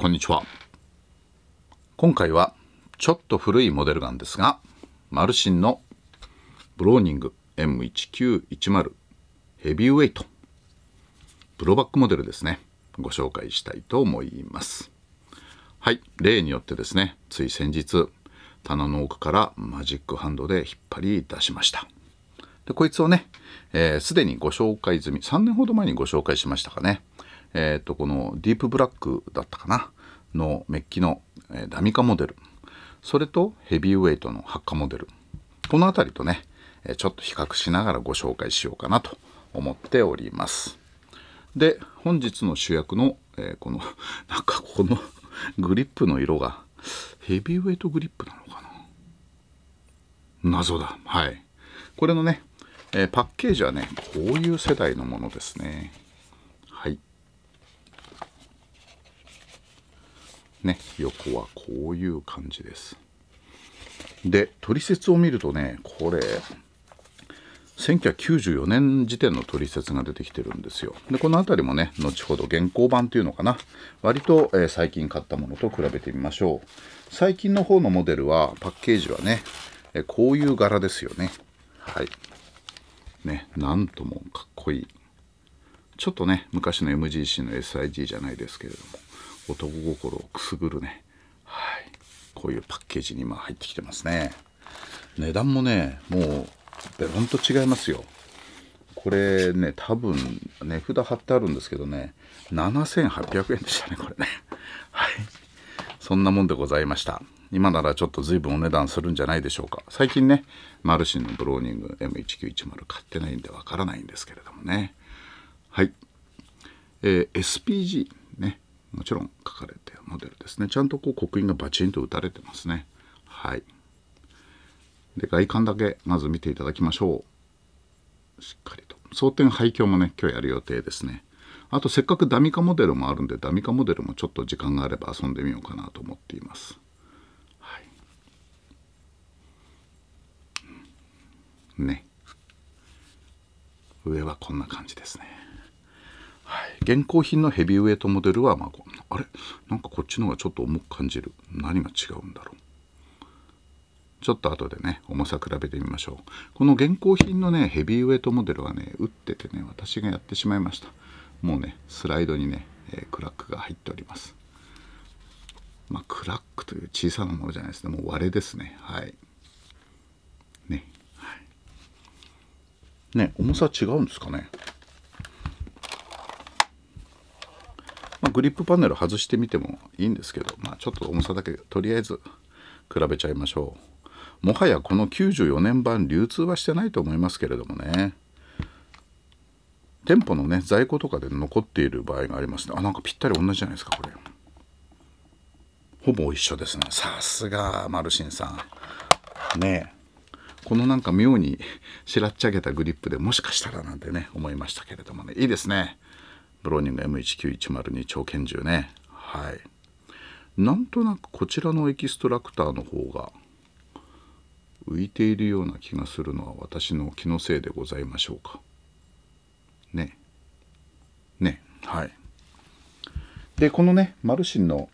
こんにちは今回はちょっと古いモデルガンですがマルシンのブローニング M1910 ヘビーウェイトプロバックモデルですねご紹介したいと思いますはい例によってですねつい先日棚の奥からマジックハンドで引っ張り出しましたでこいつをねすで、ー、にご紹介済み3年ほど前にご紹介しましたかねえー、と、このディープブラックだったかなのメッキの、えー、ダミカモデル。それとヘビーウェイトのハッカモデル。この辺りとね、えちょっと比較しながらご紹介しようかなと思っております。で、本日の主役の、えこの、なんかこのグリップの色が、ヘビーウェイトグリップなのかな謎だ。はい。これのね、えー、パッケージはね、こういう世代のものですね。ね横はこういう感じですで取説を見るとねこれ1994年時点の取説が出てきてるんですよでこの辺りもね後ほど現行版っていうのかな割と、えー、最近買ったものと比べてみましょう最近の方のモデルはパッケージはね、えー、こういう柄ですよねはいねなんともかっこいいちょっとね昔の MGC の SIG じゃないですけれども男心をくすぐるね、はい、こういうパッケージに今入ってきてますね値段もねもうベロンと違いますよこれね多分値札貼ってあるんですけどね7800円でしたねこれねはいそんなもんでございました今ならちょっと随分お値段するんじゃないでしょうか最近ねマルシンのブローニング M1910 買ってないんでわからないんですけれどもねはい、えー、SPG もちろん書かれてモデルですねちゃんとこう刻印がバチンと打たれてますねはいで外観だけまず見ていただきましょうしっかりと装填廃墟もね今日やる予定ですねあとせっかくダミカモデルもあるんでダミカモデルもちょっと時間があれば遊んでみようかなと思っていますはいね上はこんな感じですねはい、現行品のヘビーウェイトモデルは、まあ、あれなんかこっちの方がちょっと重く感じる何が違うんだろうちょっと後でね、重さ比べてみましょう。この現行品のね、ヘビーウェイトモデルはね、打っててね、私がやってしまいました。もうね、スライドにね、えー、クラックが入っております。まあ、クラックという小さなものじゃないですね。もう割れですね。はい。ね。はい、ね、重さ違うんですかね。グリップパネル外してみてもいいんですけど、まあ、ちょっと重さだけとりあえず比べちゃいましょうもはやこの94年版流通はしてないと思いますけれどもね店舗のね在庫とかで残っている場合がありますねあなんかぴったり同じじゃないですかこれほぼ一緒ですねさすがマルシンさんねこのなんか妙に しらっちゃげたグリップでもしかしたらなんてね思いましたけれどもねいいですねブローニング M1910 超拳銃ねはいなんとなくこちらのエキストラクターの方が浮いているような気がするのは私の気のせいでございましょうかねねはいでこのねマルシンの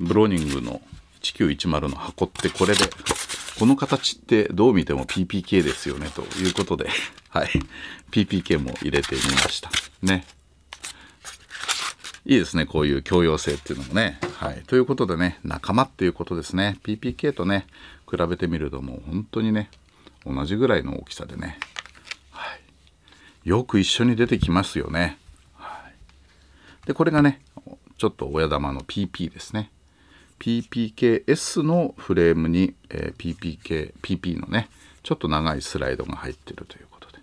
ブローニングの1910の箱ってこれでこの形ってどう見ても PPK ですよねということで、はい、PPK も入れてみました。ね。いいですね、こういう共用性っていうのもね。はい。ということでね、仲間っていうことですね。PPK とね、比べてみるともう本当にね、同じぐらいの大きさでね、はい、よく一緒に出てきますよね。はい、で、これがね、ちょっと親玉の PP ですね。PPKS のフレームに、え PPK、PP のね、ちょっと長いスライドが入ってるということで、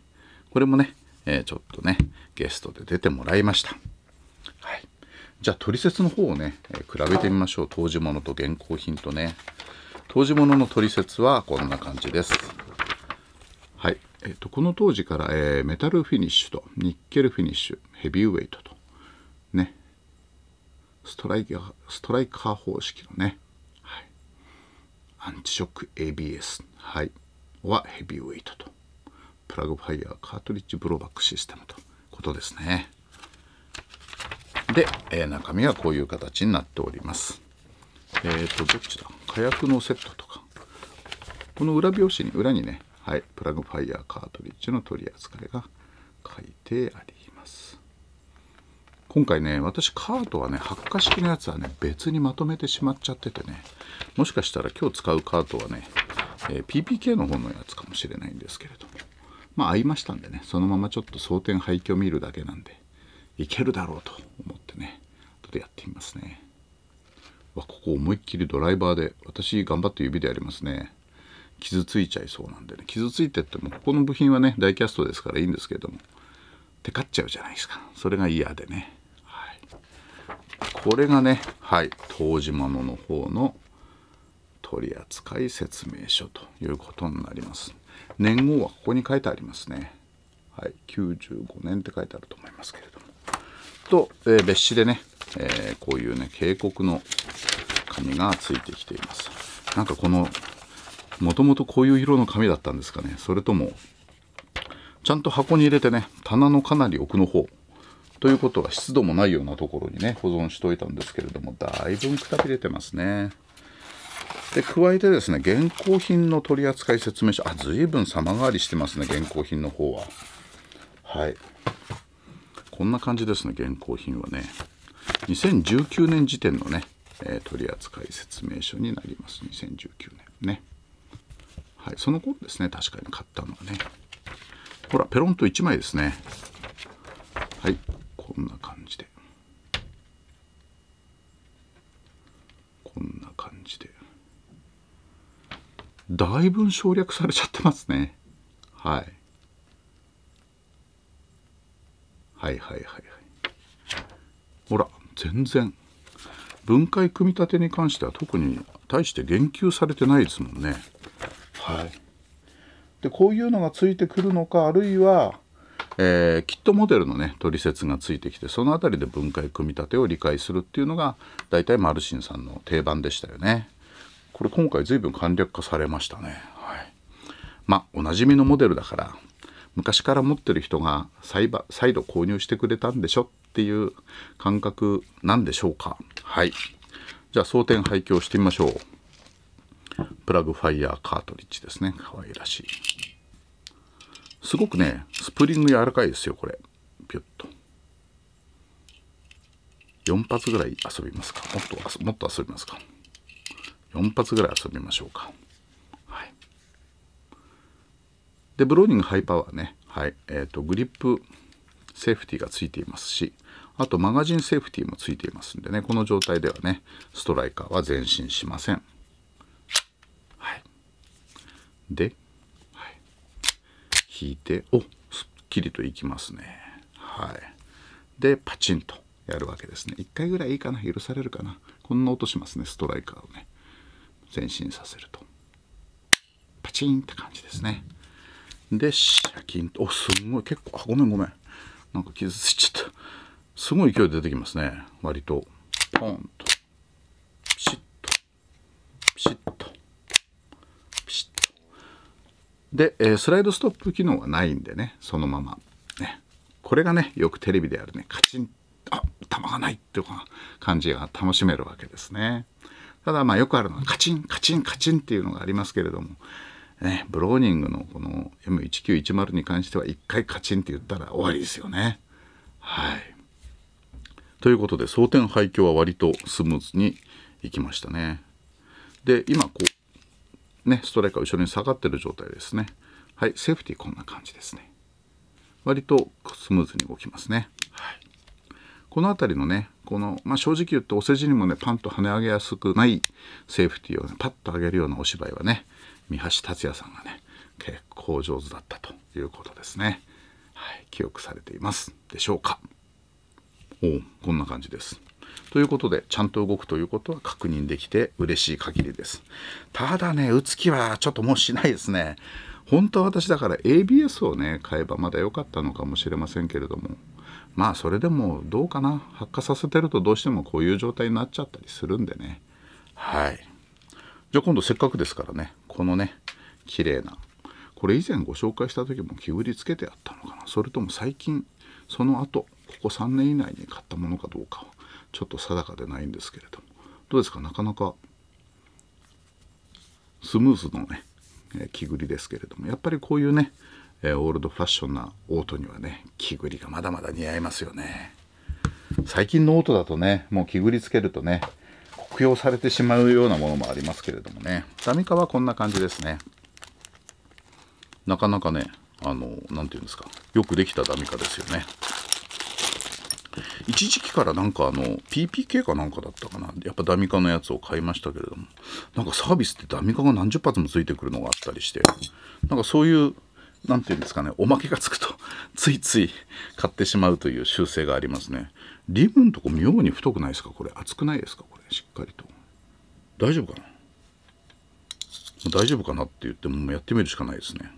これもね、えちょっとね、ゲストで出てもらいました。はい。じゃあ、取説の方をね、え比べてみましょう。当時物と現行品とね。当時物の取説はこんな感じです。はい。えっ、と、この当時から、えメタルフィニッシュとニッケルフィニッシュ、ヘビーウェイトとストライカー、ストライカー方式のね、はい、アンチショック ABS、はい、はヘビーウェイトと、プラグファイヤーカートリッジブローバックシステムということですね。で、えー、中身はこういう形になっております。えっ、ー、と、どっちだ火薬のセットとか。この裏表紙に、裏にね、はい、プラグファイヤーカートリッジの取り扱いが書いてあります。今回ね私カードはね発火式のやつはね別にまとめてしまっちゃっててねもしかしたら今日使うカードはね、えー、PPK の方のやつかもしれないんですけれどもまあ合いましたんでねそのままちょっと装填廃墟見るだけなんでいけるだろうと思ってねっとやってみますねわここ思いっきりドライバーで私頑張って指でやりますね傷ついちゃいそうなんでね傷ついてってもここの部品はねダイキャストですからいいんですけれどもテカっちゃうじゃないですかそれが嫌でねこれがねはい湯治物の方の取扱説明書ということになります年号はここに書いてありますねはい95年って書いてあると思いますけれどもと、えー、別紙でね、えー、こういうね警告の紙がついてきていますなんかこのもともとこういう色の紙だったんですかねそれともちゃんと箱に入れてね棚のかなり奥の方ということは湿度もないようなところにね保存しといたんですけれどもだいぶくたびれてますねで加えてですね現行品の取扱説明書あ随分様変わりしてますね現行品の方ははいこんな感じですね現行品はね2019年時点のね、えー、取扱説明書になります2019年ねはいその頃ですね確かに買ったのはねほらペロンと1枚ですねはいこんな感じでこんな感じでだいぶ省略されちゃってますねはい、はいはいはいはいほら全然分解組み立てに関しては特に大して言及されてないですもんねはいでこういうのがついてくるのかあるいはえー、キットモデルのね取説がついてきてその辺りで分解組み立てを理解するっていうのが大体マルシンさんの定番でしたよね。これ今回随分簡略化されましたね。はい、まあおなじみのモデルだから昔から持ってる人が再再度購入してくれたんでしょっていう感覚なんでしょうか。はい。じゃあ装填廃棄をしてみましょう。プラグファイヤーカートリッジですね。可愛らしい。すごくね、スプリング柔らかいですよ、これ。ピュッと。4発ぐらい遊びますか。もっと、もっと遊びますか。4発ぐらい遊びましょうか。はい。で、ブローニングハイパワーね。はい。えっ、ー、と、グリップセーフティがついていますし、あとマガジンセーフティもついていますんでね、この状態ではね、ストライカーは前進しません。はい。で、引いておすっきりといきますねはいでパチンとやるわけですね1回ぐらいいいかな許されるかなこんな音しますねストライカーをね前進させるとパチンって感じですねでシャキンとおすごい結構あごめんごめんなんか傷ついちゃったすごい勢い出てきますね割とポンとピシッとピシッとで、えー、スライドストップ機能はないんでねそのまま、ね、これがねよくテレビでやるねカチンあ玉がないっていう感じが楽しめるわけですねただまあよくあるのはカチンカチンカチンっていうのがありますけれども、ね、ブローニングのこの M1910 に関しては1回カチンって言ったら終わりですよねはいということで装填廃墟は割とスムーズにいきましたねで今こうね、ストライクが後ろに下がってる状態ですね。はい、セーフティーこんな感じですね。割とスムーズに動きますね。はい、この辺りのね、この、まあ、正直言ってお世辞にもね、パンと跳ね上げやすくないセーフティーをね、パッと上げるようなお芝居はね、三橋達也さんがね、結構上手だったということですね。はい、記憶されていますでしょうか。おこんな感じです。ということでちゃんと動くということは確認できて嬉しい限りですただね打つ気はちょっともうしないですね本当は私だから ABS をね買えばまだ良かったのかもしれませんけれどもまあそれでもどうかな発火させてるとどうしてもこういう状態になっちゃったりするんでねはいじゃあ今度せっかくですからねこのね綺麗なこれ以前ご紹介した時も木売りつけてあったのかなそれとも最近その後ここ3年以内に買ったものかどうかはちょっと定かでないんですけれどもどうですかなかなかスムーズのね、え木繰りですけれどもやっぱりこういうね、えオールドファッションなオートにはね木繰りがまだまだ似合いますよね最近のオートだとねもう木繰りつけるとね酷評されてしまうようなものもありますけれどもねダミカはこんな感じですねなかなかねあの何て言うんですかよくできたダミカですよね一時期からなんかあの PPK かなんかだったかなやっぱダミカのやつを買いましたけれどもなんかサービスってダミカが何十発もついてくるのがあったりしてなんかそういう何て言うんですかねおまけがつくと ついつい買ってしまうという習性がありますねリムのとこ妙に太くないですかこれ厚くないですかこれしっかりと大丈夫かな大丈夫かなって言ってもやってみるしかないですね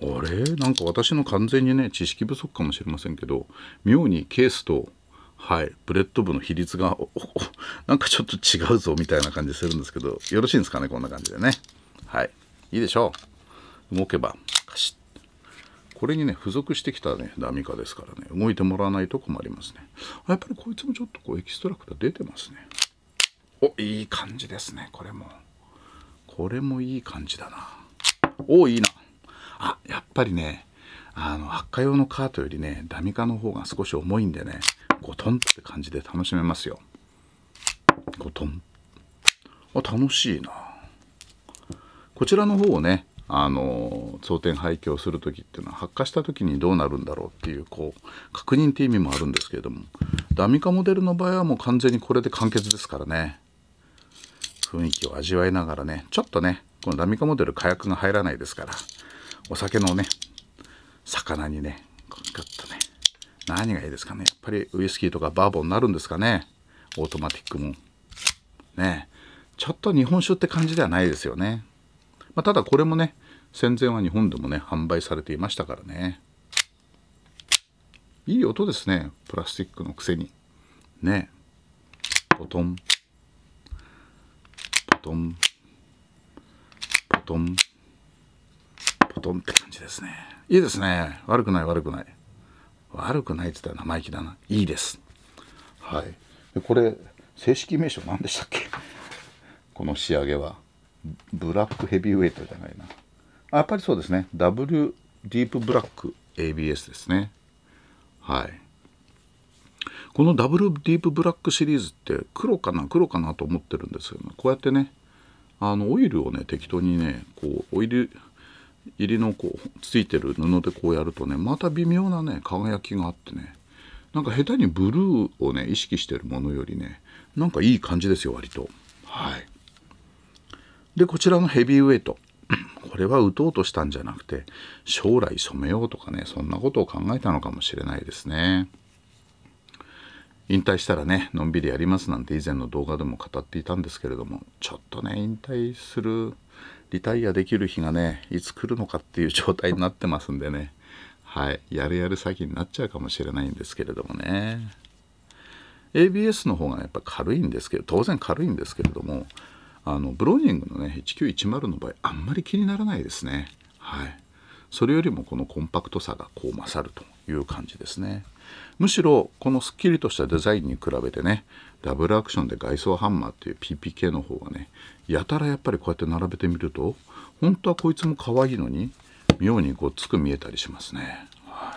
あれなんか私の完全にね知識不足かもしれませんけど妙にケースとはいブレッド部の比率がなんかちょっと違うぞみたいな感じするんですけどよろしいんですかねこんな感じでねはいいいでしょう動けばカシッこれにね付属してきたねダミカですからね動いてもらわないと困りますねやっぱりこいつもちょっとこうエキストラクター出てますねおいい感じですねこれもこれもいい感じだなおいいなあやっぱりねあの発火用のカートよりねダミカの方が少し重いんでねゴトンって感じで楽しめますよゴトンあ楽しいなこちらの方をねあの装填廃棄をする時っていうのは発火した時にどうなるんだろうっていうこう確認って意味もあるんですけれどもダミカモデルの場合はもう完全にこれで完結ですからね雰囲気を味わいながらねちょっとねこのダミカモデル火薬が入らないですからお酒のね魚にねグッとね何がいいですかねやっぱりウイスキーとかバーボンになるんですかねオートマティックもねちょっと日本酒って感じではないですよね、まあ、ただこれもね戦前は日本でもね販売されていましたからねいい音ですねプラスチックのくせにねポトンポトンポトン布団って感じですねいいですね悪くない悪くない悪くないって言ったら生意気だないいですはいこれ正式名称何でしたっけこの仕上げはブラックヘビーウェイトじゃないなあやっぱりそうですね W ディープブラック ABS ですねはいこのダブルディープブラックシリーズって黒かな黒かなと思ってるんですけど、ね、こうやってねあのオイルをね適当にねこうオイル入りのこうついてる布でこうやるとねまた微妙なね輝きがあってねなんか下手にブルーをね意識してるものよりねなんかいい感じですよ割とはいでこちらのヘビーウェイト これは打とうとしたんじゃなくて将来染めようとかねそんなことを考えたのかもしれないですね引退したらねのんびりやりますなんて以前の動画でも語っていたんですけれどもちょっとね引退するリタイアできる日がねいつ来るのかっていう状態になってますんでねはいやるやる詐欺になっちゃうかもしれないんですけれどもね ABS の方が、やっぱ軽いんですけど当然軽いんですけれどもあのブローニングのね1910の場合あんまり気にならないですねはいそれよりもこのコンパクトさがこう勝るという感じですねむしろこのすっきりとしたデザインに比べてねダブルアクションで外装ハンマーっていう PPK の方がねやたらやっぱりこうやって並べてみると本当はこいつも可愛いのに妙にごっつく見えたりしますね。は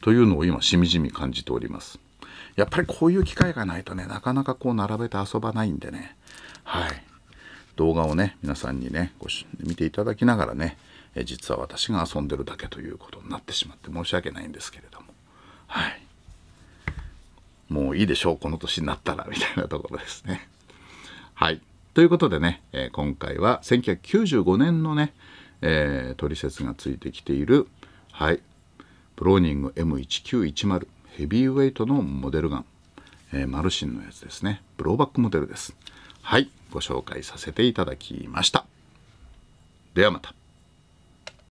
い、というのを今しみじみ感じております。やっぱりこういう機会がないとねなかなかこう並べて遊ばないんでねはい動画をね皆さんにねご見ていただきながらねえ実は私が遊んでるだけということになってしまって申し訳ないんですけれども。もういいでしょうこの年になったらみたいなところですね。はいということでね、えー、今回は1995年のね、えー、トリセツがついてきている、はい、ブローニング M1910 ヘビーウェイトのモデルガン、えー、マルシンのやつですねブローバックモデルです。はいご紹介させていただきました。ではまた。